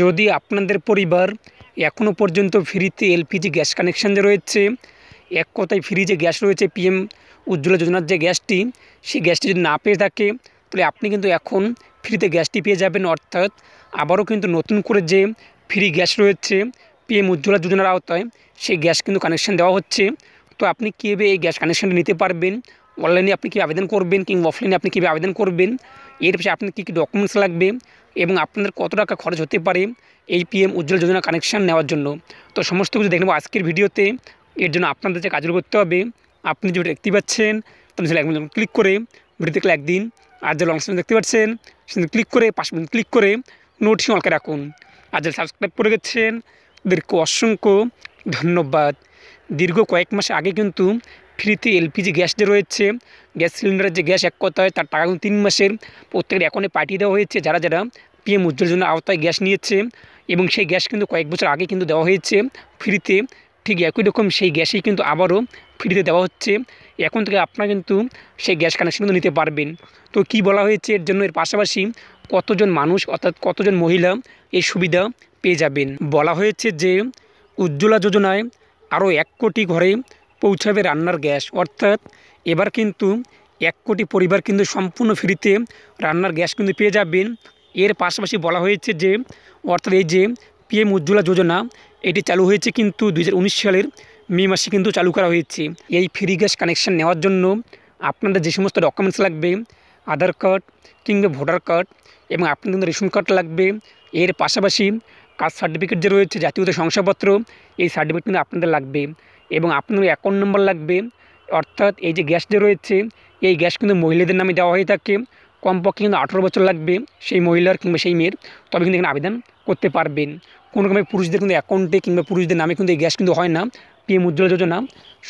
যদি আপনাদের পরিবার এখনও পর্যন্ত ফ্রিতে এলপিজি গ্যাস কানেকশান রয়েছে এক কথায় ফ্রি যে গ্যাস রয়েছে পিএম উজ্জ্বলা যোজনার যে গ্যাসটি সেই গ্যাসটি যদি না পেয়ে থাকে তাহলে আপনি কিন্তু এখন ফ্রিতে গ্যাসটি পেয়ে যাবেন অর্থাৎ আবারও কিন্তু নতুন করে যে ফ্রি গ্যাস রয়েছে পিএম উজ্জ্বলা যোজনার আওতায় সেই গ্যাস কিন্তু কানেকশান দেওয়া হচ্ছে তো আপনি কীভাবে এই গ্যাস কানেকশানটি নিতে পারবেন অনলাইনে আপনি কী আবেদন করবেন কিংবা অফলাইনে আপনি কীভাবে আবেদন করবেন এর পাশে আপনার কী কী ডকুমেন্টস লাগবে এবং আপনাদের কত টাকা খরচ হতে পারে এই পিএম উজ্জ্বল যোজনা কানেকশান নেওয়ার জন্য তো সমস্ত কিছু দেখে নেবো আজকের ভিডিওতে এর জন্য আপনাদের যে কাজগুলো করতে হবে আপনি যেটা দেখতে পাচ্ছেন তখন সেটা একদম ক্লিক করে ভিডিও দেখলে একদিন আর যে লং দেখতে পাচ্ছেন সেদিন ক্লিক করে পাঁচ মিনিট ক্লিক করে নোটিং অলকে রাখুন আর যারা সাবস্ক্রাইব করে গেছেন তাদেরকে অসংখ্য ধন্যবাদ দীর্ঘ কয়েক মাস আগে কিন্তু ফ্রিতে এলপিজি গ্যাস যে রয়েছে গ্যাস সিলিন্ডারের যে গ্যাস এক করতে হয় তার টাকা তিন মাসের প্রত্যেকের এখনই পাঠিয়ে দেওয়া হয়েছে যারা যারা পিএম উজ্জ্বল জন্য আওতায় গ্যাস নিয়েছে এবং সেই গ্যাস কিন্তু কয়েক বছর আগে কিন্তু দেওয়া হয়েছে ফ্রিতে ঠিক একই রকম সেই গ্যাসেই কিন্তু আবারও ফ্রিতে দেওয়া হচ্ছে এখন থেকে আপনারা কিন্তু সেই গ্যাস কানেকশন কিন্তু নিতে পারবেন তো কি বলা হয়েছে এর জন্য এর পাশাপাশি কতজন মানুষ অর্থাৎ কতজন মহিলা এই সুবিধা পেয়ে যাবেন বলা হয়েছে যে উজ্জ্বলা যোজনায় আরও এক কোটি ঘরে পৌঁছাবে রান্নার গ্যাস অর্থাৎ এবার কিন্তু এক কোটি পরিবার কিন্তু সম্পূর্ণ ফ্রিতে রান্নার গ্যাস কিন্তু পেয়ে যাবেন এর পাশাপাশি বলা হয়েছে যে অর্থাৎ এই যে পিএম উজ্জ্বলা যোজনা এটি চালু হয়েছে কিন্তু উনিশ সালের মে মাসে কিন্তু চালু করা হয়েছে এই ফ্রি গ্যাস কানেকশান নেওয়ার জন্য আপনাদের যে সমস্ত ডকুমেন্টস লাগবে আধার কার্ড কিংবা ভোটার কার্ড এবং আপনাদের কিন্তু রেশন কার্ড লাগবে এর পাশাপাশি কাস্ট সার্টিফিকেট যে রয়েছে জাতিগত শংসাপত্র এই সার্টিফিকেট কিন্তু আপনাদের লাগবে এবং আপনার অ্যাকাউন্ট নম্বর লাগবে অর্থাৎ এই যে গ্যাসটি রয়েছে এই গ্যাস কিন্তু মহিলাদের নামে দেওয়া হয়ে থাকে কমপক্ষে কিন্তু আঠেরো বছর লাগবে সেই মহিলার কিংবা সেই মেয়ের তবে কিন্তু এখানে আবেদন করতে পারবেন কোনো রকমের পুরুষদের কিন্তু অ্যাকাউন্টে কিংবা পুরুষদের নামে কিন্তু এই গ্যাস কিন্তু হয় না পি এম উজ্জ্বলা যোজনা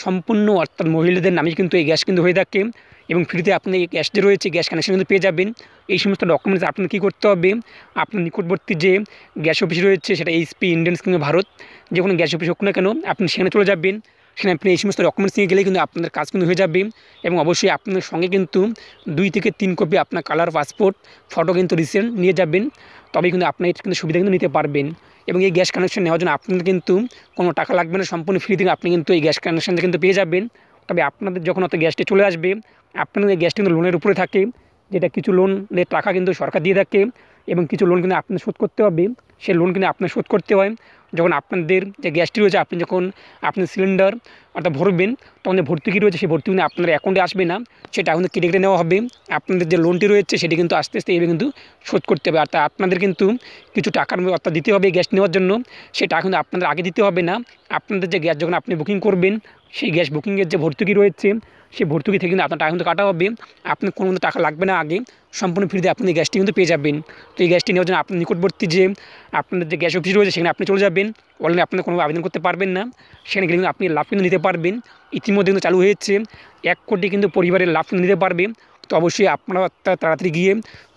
সম্পূর্ণ অর্থাৎ মহিলাদের নামে কিন্তু এই গ্যাস কিন্তু হয়ে থাকে এবং ফ্রিতে আপনি এই গ্যাস যে রয়েছে গ্যাস কানেকশন কিন্তু পেয়ে যাবেন এই সমস্ত ডকুমেন্টস আপনার কী করতে হবে আপনার নিকটবর্তী যে গ্যাস অফিস রয়েছে সেটা এইচপি ইন্ডিয়ান কিংবা ভারত যে কোনো গ্যাস অফিস হোক না কেন আপনি সেখানে চলে যাবেন সেখানে আপনি এই সমস্ত ডকুমেন্টস নিয়ে গেলে কিন্তু আপনাদের কাজ কিন্তু হয়ে যাবে এবং অবশ্যই আপনার সঙ্গে কিন্তু দুই থেকে তিন কপি আপনার কালার পাসপোর্ট ফটো কিন্তু রিসেন্ট নিয়ে যাবেন তবে কিন্তু আপনি কিন্তু সুবিধা কিন্তু নিতে পারবেন এবং এই গ্যাস কানেকশন নেওয়ার জন্য আপনাদের কিন্তু কোনো টাকা লাগবে না সম্পূর্ণ ফ্রি থেকে আপনি কিন্তু এই গ্যাস কানেকশনটা কিন্তু পেয়ে যাবেন তবে আপনাদের যখন অত গ্যাসটি চলে আসবে আপনাদের গ্যাসটি কিন্তু লোনের উপরে থাকে যেটা কিছু লোনের টাকা কিন্তু সরকার দিয়ে থাকে এবং কিছু লোন কিন্তু আপনাদের শোধ করতে হবে সেই লোন কিন্তু আপনার শোধ করতে হয় যখন আপনাদের যে গ্যাসটি রয়েছে আপনি যখন আপনি সিলিন্ডার অর্থাৎ ভরবেন তখন যে ভর্তুকি রয়েছে সেই ভর্তুকি কিন্তু আপনার অ্যাকাউন্টে আসবে না সেটা কিন্তু কেটে কেটে নেওয়া হবে আপনাদের যে লোনটি রয়েছে সেটি কিন্তু আস্তে আস্তে এবার কিন্তু শোধ করতে হবে অর্থাৎ আপনাদের কিন্তু কিছু টাকার অর্থাৎ দিতে হবে গ্যাস নেওয়ার জন্য সেটা কিন্তু আপনাদের আগে দিতে হবে না আপনাদের যে গ্যাস যখন আপনি বুকিং করবেন সেই গ্যাস বুকিংয়ের যে ভর্তুকি রয়েছে সেই ভর্তুকি থেকে কিন্তু আপনার টাকা কিন্তু কাটা হবে আপনার কোনো টাকা লাগবে না আগে সম্পূর্ণ ফ্রিতে আপনি গ্যাসটি কিন্তু পেয়ে যাবেন তো এই গ্যাসটি নেওয়ার জন্য আপনার নিকটবর্তী যে আপনার যে গ্যাস অফিস রয়েছে সেখানে আপনি চলে যাবেন অনলাইনে আপনার কোনো আবেদন করতে পারবেন না সেখানে গেলে কিন্তু আপনি লাভ কিন্তু নিতে পারবেন ইতিমধ্যে কিন্তু চালু হয়েছে এক কোটি কিন্তু পরিবারের লাভ নিতে পারবে তো অবশ্যই আপনারা তাড়াতাড়ি গিয়ে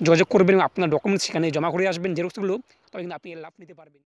যোগাযোগ করবেন এবং আপনার ডকুমেন্টস সেখানে জমা করে আসবেন জেরক্সগুলো তবে কিন্তু আপনি লাভ নিতে পারবেন